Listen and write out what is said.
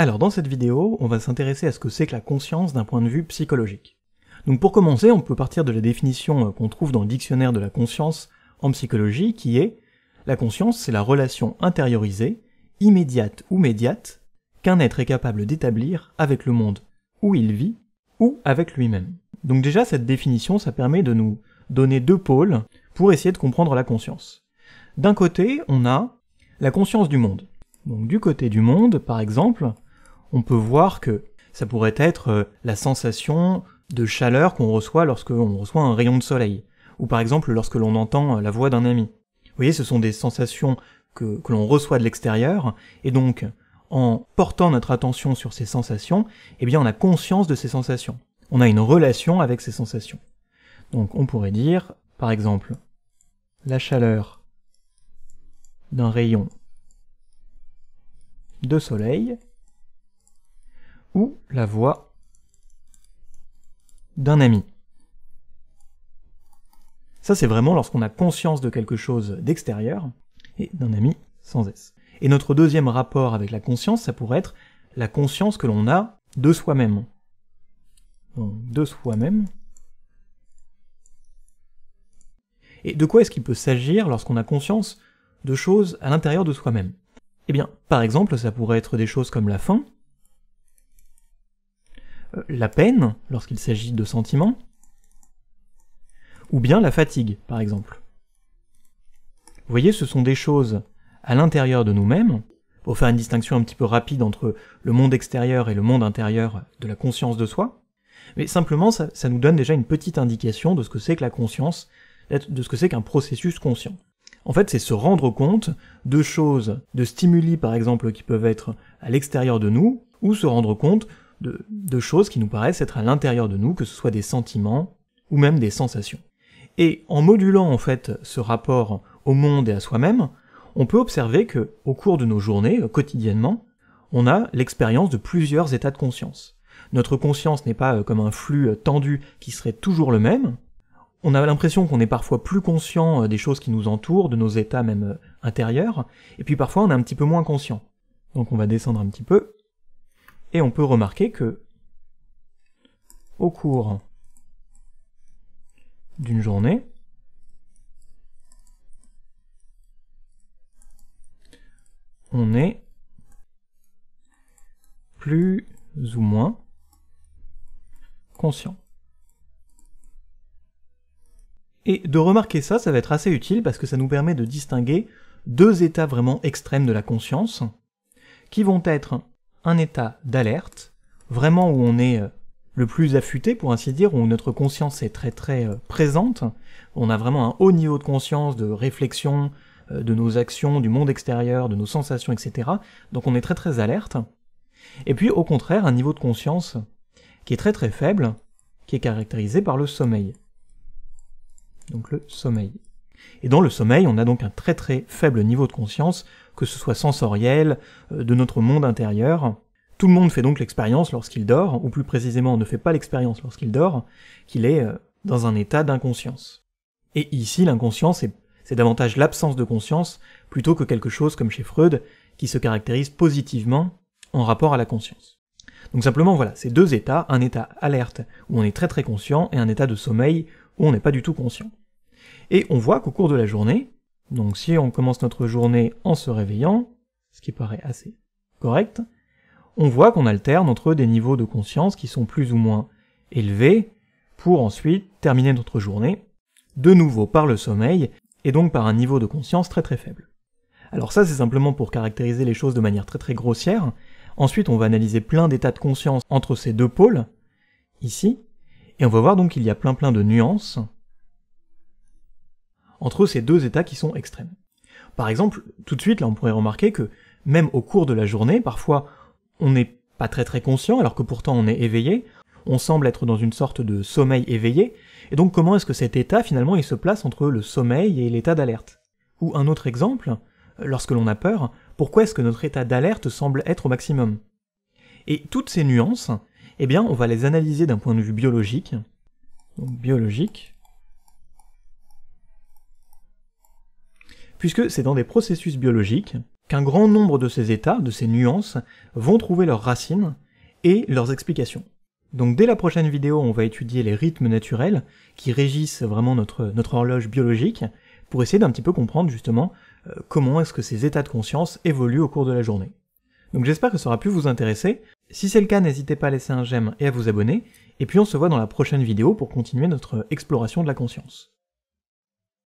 Alors dans cette vidéo, on va s'intéresser à ce que c'est que la conscience d'un point de vue psychologique. Donc pour commencer, on peut partir de la définition euh, qu'on trouve dans le dictionnaire de la conscience en psychologie qui est la conscience, c'est la relation intériorisée, immédiate ou médiate, qu'un être est capable d'établir avec le monde où il vit ou avec lui-même. Donc déjà, cette définition, ça permet de nous donner deux pôles pour essayer de comprendre la conscience. D'un côté, on a la conscience du monde. Donc du côté du monde, par exemple, on peut voir que ça pourrait être euh, la sensation de chaleur qu'on reçoit lorsque lorsqu'on reçoit un rayon de soleil, ou par exemple lorsque l'on entend euh, la voix d'un ami. Vous voyez, ce sont des sensations que, que l'on reçoit de l'extérieur, et donc en portant notre attention sur ces sensations, eh bien on a conscience de ces sensations. On a une relation avec ces sensations. Donc on pourrait dire, par exemple, la chaleur d'un rayon de soleil ou la voix d'un ami. Ça, c'est vraiment lorsqu'on a conscience de quelque chose d'extérieur et d'un ami sans S. Et notre deuxième rapport avec la conscience, ça pourrait être la conscience que l'on a de soi-même. De soi-même. Et de quoi est-ce qu'il peut s'agir lorsqu'on a conscience de choses à l'intérieur de soi-même Eh bien, par exemple, ça pourrait être des choses comme la faim, la peine, lorsqu'il s'agit de sentiments, ou bien la fatigue, par exemple. Vous voyez, ce sont des choses à l'intérieur de nous-mêmes, pour faire une distinction un petit peu rapide entre le monde extérieur et le monde intérieur de la conscience de soi, mais simplement ça, nous donne déjà une petite indication de ce que c'est que la conscience, de ce que c'est qu'un processus conscient. En fait, c'est se rendre compte de choses, de stimuli par exemple qui peuvent être à l'extérieur de nous, ou se rendre compte de, choses qui nous paraissent être à l'intérieur de nous, que ce soit des sentiments ou même des sensations. Et en modulant en fait ce rapport au monde et à soi-même, on peut observer que au cours de nos journées, euh, quotidiennement, on a l'expérience de plusieurs états de conscience. Notre conscience n'est pas euh, comme un flux euh, tendu qui serait toujours le même. On a l'impression qu'on est parfois plus conscient des choses qui nous entourent, de nos états même intérieurs, et puis parfois on est un petit peu moins conscient. Donc on va descendre un petit peu. Et on peut remarquer que au cours d'une journée, on est plus ou moins conscient. Et de remarquer ça, ça va être assez utile parce que ça nous permet de distinguer deux états vraiment extrêmes de la conscience, qui vont être un état d'alerte, vraiment où on est euh, le plus affûté, pour ainsi dire, où notre conscience est très très euh, présente, on a vraiment un haut niveau de conscience, de réflexion, euh, de nos actions, du monde extérieur, de nos sensations, etc. Donc on est très très alerte. Et puis au contraire, un niveau de conscience qui est très très faible, qui est caractérisé par le sommeil. Donc le sommeil. Et dans le sommeil, on a donc un très très faible niveau de conscience, que ce soit sensoriel, euh, de notre monde intérieur. Tout le monde fait donc l'expérience lorsqu'il dort, ou plus précisément ne fait pas l'expérience lorsqu'il dort, qu'il est euh, dans un état d'inconscience. Et ici, l'inconscience, c'est davantage l'absence de conscience, plutôt que quelque chose comme chez Freud, qui se caractérise positivement en rapport à la conscience. Donc simplement voilà, c'est deux états, un état alerte où on est très très conscient et un état de sommeil où on n'est pas du tout conscient. Et on voit qu'au cours de la journée, donc si on commence notre journée en se réveillant, ce qui paraît assez correct, on voit qu'on alterne entre des niveaux de conscience qui sont plus ou moins élevés, pour ensuite terminer notre journée, de nouveau par le sommeil, et donc par un niveau de conscience très très faible. Alors ça c'est simplement pour caractériser les choses de manière très très grossière, ensuite on va analyser plein d'états de conscience entre ces deux pôles, ici, et on va voir donc qu'il y a plein plein de nuances, entre ces deux états qui sont extrêmes. Par exemple, tout de suite, là, on pourrait remarquer que même au cours de la journée, parfois, on n'est pas très très conscient, alors que pourtant on est éveillé, on semble être dans une sorte de sommeil éveillé, et donc comment est-ce que cet état finalement il se place entre le sommeil et l'état d'alerte Ou un autre exemple, lorsque l'on a peur, pourquoi est-ce que notre état d'alerte semble être au maximum Et toutes ces nuances, eh bien on va les analyser d'un point de vue biologique, donc biologique, puisque c'est dans des processus biologiques qu'un grand nombre de ces états, de ces nuances, vont trouver leurs racines et leurs explications. Donc dès la prochaine vidéo, on va étudier les rythmes naturels qui régissent vraiment notre, horloge biologique, pour essayer d'un petit peu comprendre justement euh, comment est-ce que ces états de conscience évoluent au cours de la journée. Donc j'espère que ça aura pu vous intéresser. Si c'est le cas, n'hésitez pas à laisser un j'aime et à vous abonner, et puis on se voit dans la prochaine vidéo pour continuer notre exploration de la conscience.